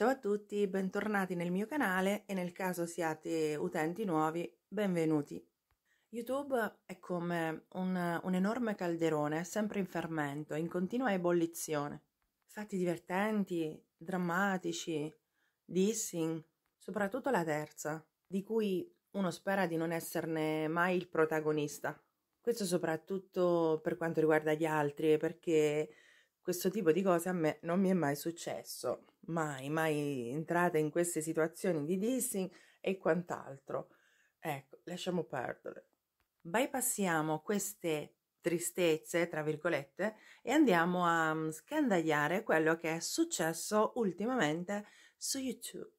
Ciao a tutti, bentornati nel mio canale e nel caso siate utenti nuovi, benvenuti. YouTube è come un, un enorme calderone, sempre in fermento, in continua ebollizione. Fatti divertenti, drammatici, dissing, soprattutto la terza, di cui uno spera di non esserne mai il protagonista. Questo soprattutto per quanto riguarda gli altri, perché questo tipo di cose a me non mi è mai successo mai, mai entrata in queste situazioni di dissing e quant'altro. Ecco, lasciamo perdere. Bypassiamo queste tristezze, tra virgolette, e andiamo a mm, scandagliare quello che è successo ultimamente su YouTube.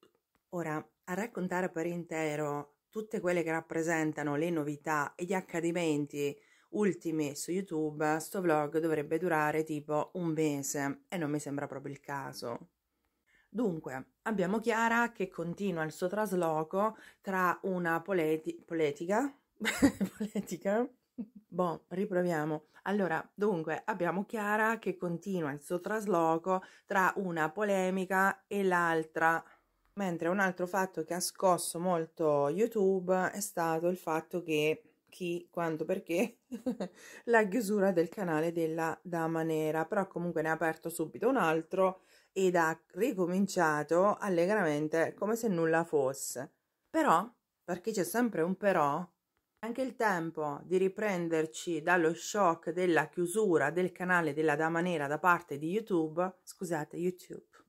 Ora, a raccontare per intero tutte quelle che rappresentano le novità e gli accadimenti ultimi su YouTube, sto vlog dovrebbe durare tipo un mese e non mi sembra proprio il caso. Dunque, abbiamo Chiara che continua il suo trasloco tra una poleti- politica, politica, Boh, riproviamo. Allora, dunque, abbiamo Chiara che continua il suo trasloco tra una polemica e l'altra. Mentre un altro fatto che ha scosso molto YouTube è stato il fatto che chi, quando, perché la chiusura del canale della Dama Nera, però comunque ne ha aperto subito un altro ed ha ricominciato allegramente come se nulla fosse. Però, perché c'è sempre un però, anche il tempo di riprenderci dallo shock della chiusura del canale della Dama Nera da parte di YouTube, scusate, YouTube,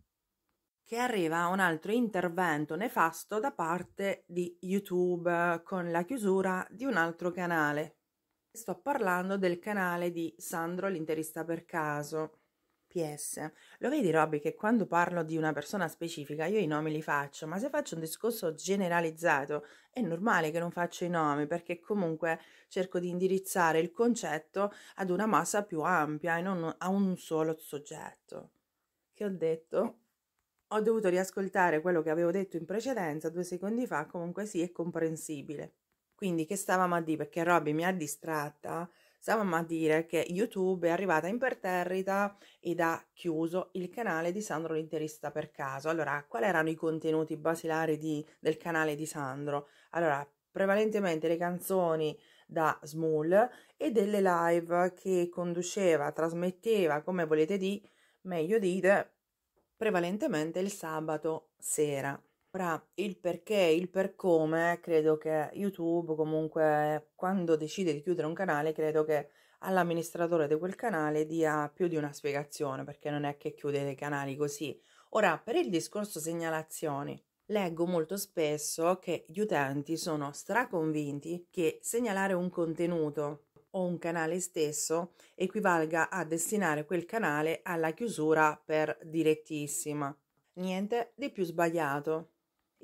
che arriva un altro intervento nefasto da parte di YouTube con la chiusura di un altro canale. Sto parlando del canale di Sandro l'interista per caso. PS, lo vedi Robby che quando parlo di una persona specifica io i nomi li faccio, ma se faccio un discorso generalizzato è normale che non faccio i nomi perché comunque cerco di indirizzare il concetto ad una massa più ampia e non a un solo soggetto. Che ho detto? Ho dovuto riascoltare quello che avevo detto in precedenza due secondi fa, comunque sì, è comprensibile. Quindi che stavamo a dire? Perché Robby mi ha distratta Stavamo a dire che YouTube è arrivata imperterrita ed ha chiuso il canale di Sandro l'interista per caso. Allora, quali erano i contenuti basilari di, del canale di Sandro? Allora, prevalentemente le canzoni da Smool e delle live che conduceva, trasmetteva, come volete di, meglio dite, prevalentemente il sabato sera. Ora, il perché, il per come, credo che YouTube comunque quando decide di chiudere un canale, credo che all'amministratore di quel canale dia più di una spiegazione, perché non è che chiude dei canali così. Ora, per il discorso segnalazioni, leggo molto spesso che gli utenti sono straconvinti che segnalare un contenuto o un canale stesso equivalga a destinare quel canale alla chiusura per direttissima. Niente di più sbagliato.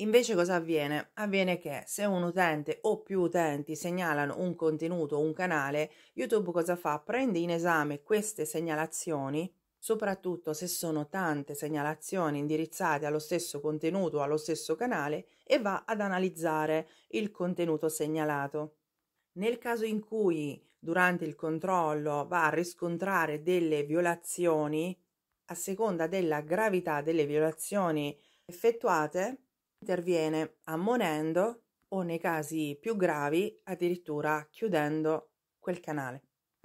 Invece cosa avviene? Avviene che se un utente o più utenti segnalano un contenuto o un canale, YouTube cosa fa? Prende in esame queste segnalazioni, soprattutto se sono tante segnalazioni indirizzate allo stesso contenuto o allo stesso canale, e va ad analizzare il contenuto segnalato. Nel caso in cui durante il controllo va a riscontrare delle violazioni, a seconda della gravità delle violazioni effettuate, Interviene ammonendo o nei casi più gravi addirittura chiudendo quel canale.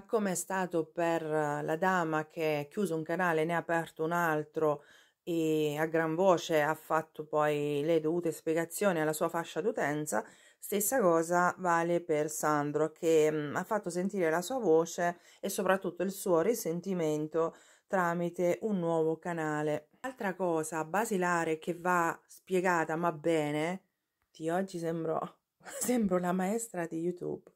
Come è stato per la dama che chiuso un canale ne ha aperto un altro e a gran voce ha fatto poi le dovute spiegazioni alla sua fascia d'utenza, stessa cosa vale per Sandro che mh, mm, ha fatto sentire la sua voce e soprattutto il suo risentimento tramite un nuovo canale Altra cosa basilare che va spiegata ma bene, di oggi sembro, sembro la maestra di YouTube,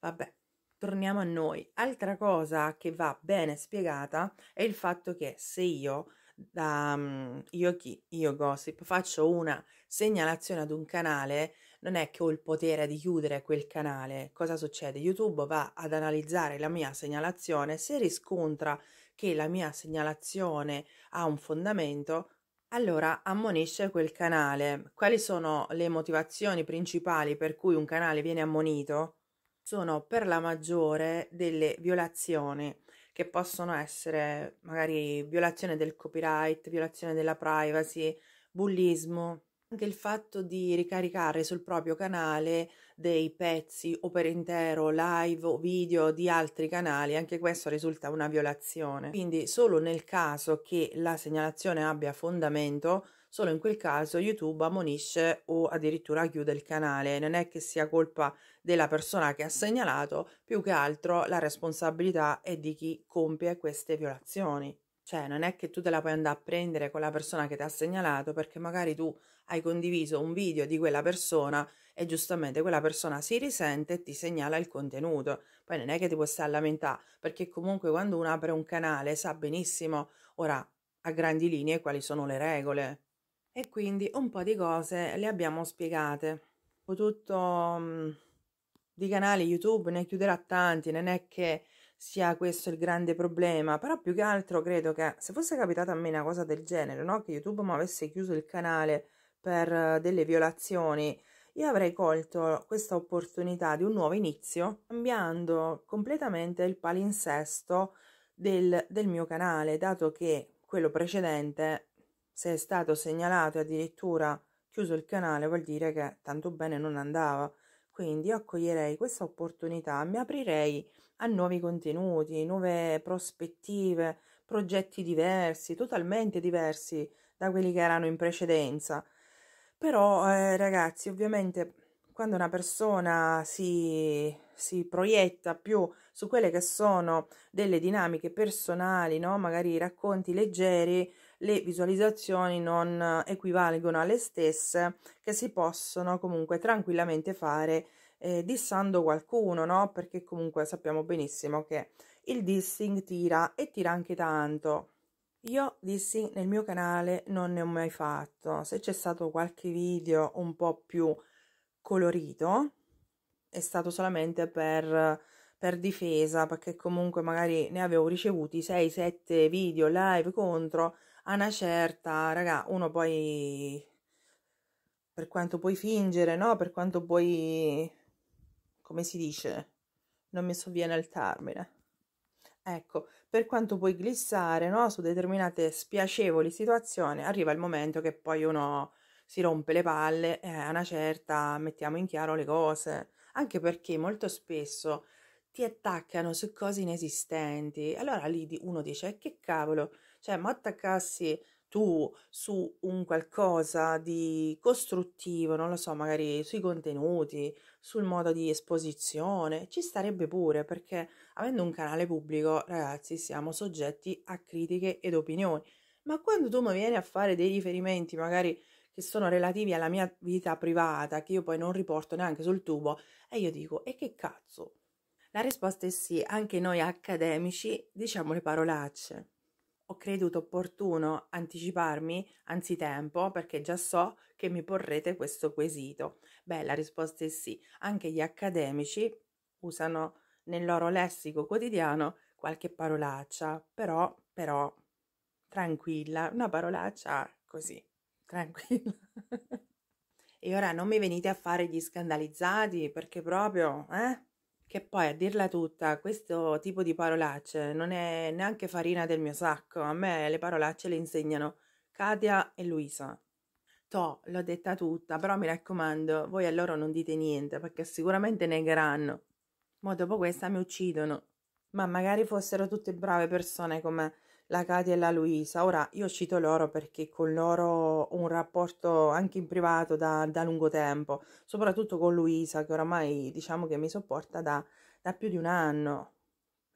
vabbè, torniamo a noi. Altra cosa che va bene spiegata è il fatto che se io da um, io chi, io gossip, faccio una segnalazione ad un canale, non è che ho il potere di chiudere quel canale. Cosa succede? YouTube va ad analizzare la mia segnalazione, se riscontra che la mia segnalazione ha un fondamento, allora ammonisce quel canale. Quali sono le motivazioni principali per cui un canale viene ammonito? Sono per la maggiore delle violazioni che possono essere magari violazione del copyright, violazione della privacy, bullismo, anche il fatto di ricaricare sul proprio canale dei pezzi o per intero, live o video di altri canali, anche questo risulta una violazione. Quindi solo nel caso che la segnalazione abbia fondamento, solo in quel caso YouTube ammonisce o addirittura chiude il canale. Non è che sia colpa della persona che ha segnalato, più che altro la responsabilità è di chi compie queste violazioni. Cioè, non è che tu te la puoi andare a prendere con la persona che ti ha segnalato perché magari tu hai condiviso un video di quella persona e giustamente quella persona si risente e ti segnala il contenuto. Poi non è che ti puoi stare a lamentare, perché comunque quando uno apre un canale sa benissimo, ora, a grandi linee, quali sono le regole. E quindi un po' di cose le abbiamo spiegate. Tutto mm, di canali YouTube ne chiuderà tanti, non è che sia questo il grande problema, però più che altro credo che se fosse capitata a me una cosa del genere, no? che YouTube mi avesse chiuso il canale per eh, delle violazioni, io avrei colto questa opportunità di un nuovo inizio cambiando completamente il palinsesto del, del mio canale, dato che quello precedente, se è stato segnalato e addirittura chiuso il canale, vuol dire che tanto bene non andava. Quindi io accoglierei questa opportunità, mi aprirei a nuovi contenuti, nuove prospettive, progetti diversi, totalmente diversi da quelli che erano in precedenza però, eh, ragazzi, ovviamente quando una persona si, si, proietta più su quelle che sono delle dinamiche personali, no? magari racconti leggeri, le visualizzazioni non equivalgono alle stesse che si possono comunque tranquillamente fare eh, dissando qualcuno, no? perché comunque sappiamo benissimo che il dissing tira e tira anche tanto. Io dissi nel mio canale non ne ho mai fatto, se c'è stato qualche video un po' più colorito è stato solamente per, per difesa, perché comunque magari ne avevo ricevuti 6-7 video live contro, a una certa, raga, uno poi per quanto puoi fingere, no? Per quanto puoi, come si dice, non mi sovviene il termine. Ecco, per quanto puoi glissare no? su determinate spiacevoli situazioni, arriva il momento che poi uno si rompe le palle e eh, a una certa mettiamo in chiaro le cose, anche perché molto spesso ti attaccano su cose inesistenti. Allora lì uno dice eh, che cavolo, cioè mi attaccassi tu su un qualcosa di costruttivo, non lo so, magari sui contenuti, sul modo di esposizione, ci starebbe pure perché avendo un canale pubblico, ragazzi, siamo soggetti a critiche ed opinioni. Ma quando tu mi vieni a fare dei riferimenti, magari che sono relativi alla mia vita privata, che io poi non riporto neanche sul tubo, e io dico, e che cazzo? La risposta è sì, anche noi accademici diciamo le parolacce ho creduto opportuno anticiparmi anzitempo perché già so che mi porrete questo quesito. Beh, la risposta è sì. Anche gli accademici usano nel loro lessico quotidiano qualche parolaccia, però, però, tranquilla, una parolaccia così, tranquilla. e ora non mi venite a fare gli scandalizzati perché proprio, eh? Che poi, a dirla tutta, questo tipo di parolacce non è neanche farina del mio sacco. A me le parolacce le insegnano Katia e Luisa. To, l'ho detta tutta, però mi raccomando, voi a loro non dite niente, perché sicuramente negheranno. Ma dopo questa mi uccidono. Ma magari fossero tutte brave persone come la Katia e la Luisa. Ora io cito loro perché con loro ho un rapporto anche in privato da, da lungo tempo, soprattutto con Luisa che oramai diciamo che mi sopporta da, da più di un anno.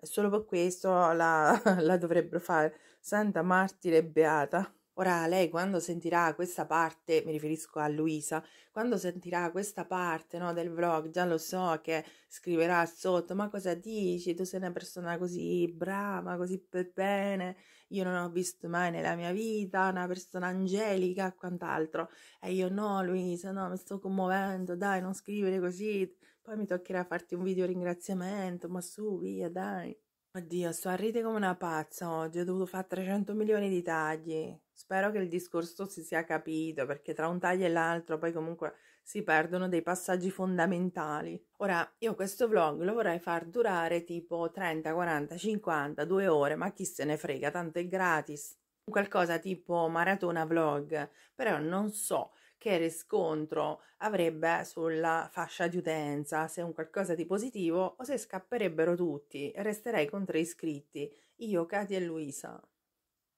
E solo per questo la, la dovrebbero fare santa martire e beata. Ora lei quando sentirà questa parte, mi riferisco a Luisa, quando sentirà questa parte no, del vlog, già lo so che scriverà sotto, ma cosa dici? Tu sei una persona così brava, così per bene, io non ho visto mai nella mia vita una persona angelica e quant'altro. E io no Luisa, no, mi sto commuovendo, dai, non scrivere così, poi mi toccherà farti un video ringraziamento, ma su, via, dai. Oddio, sto a ride come una pazza oggi, ho dovuto fare 300 milioni di tagli. Spero che il discorso si sia capito, perché tra un taglio e l'altro poi comunque si perdono dei passaggi fondamentali. Ora, io questo vlog lo vorrei far durare tipo 30, 40, 50, 2 ore, ma chi se ne frega, tanto è gratis. Qualcosa tipo maratona vlog, però non so che riscontro avrebbe sulla fascia di utenza, se è un qualcosa di positivo o se scapperebbero tutti, resterei con tre iscritti, io, Katia e Luisa.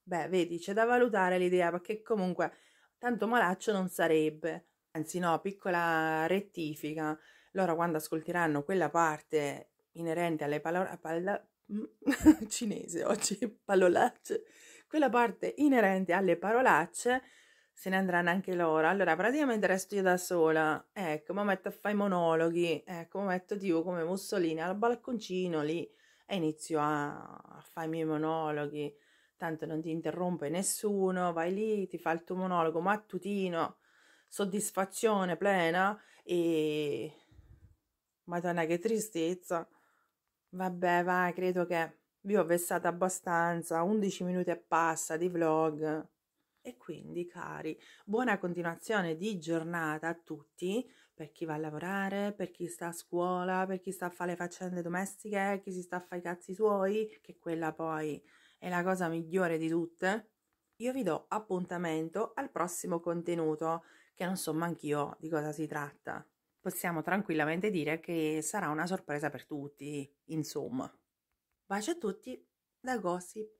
Beh, vedi, c'è da valutare l'idea, perché comunque tanto malaccio non sarebbe. Anzi, no, piccola rettifica. Loro quando ascolteranno quella parte inerente alle parole palla... Mm, cinese oggi, parolacce, quella parte inerente alle parolacce se ne andranno anche loro. Allora, praticamente resto io da sola. Ecco, mi metto a fare i monologhi. Ecco, mi metto tipo come Mussolini al balconcino lì e inizio a, a fare i miei monologhi. Tanto non ti interrompe nessuno, vai lì, ti fa il tuo monologo mattutino, soddisfazione plena e... Madonna, che tristezza. Vabbè, va, credo che vi ho vessato abbastanza, 11 minuti e passa di vlog. E quindi, cari, buona continuazione di giornata a tutti, per chi va a lavorare, per chi sta a scuola, per chi sta a fare le faccende domestiche, chi si sta a fare i cazzi suoi, che quella poi è la cosa migliore di tutte. Io vi do appuntamento al prossimo contenuto, che non so manch'io di cosa si tratta. Possiamo tranquillamente dire che sarà una sorpresa per tutti, insomma. Bacio a tutti da Gossip.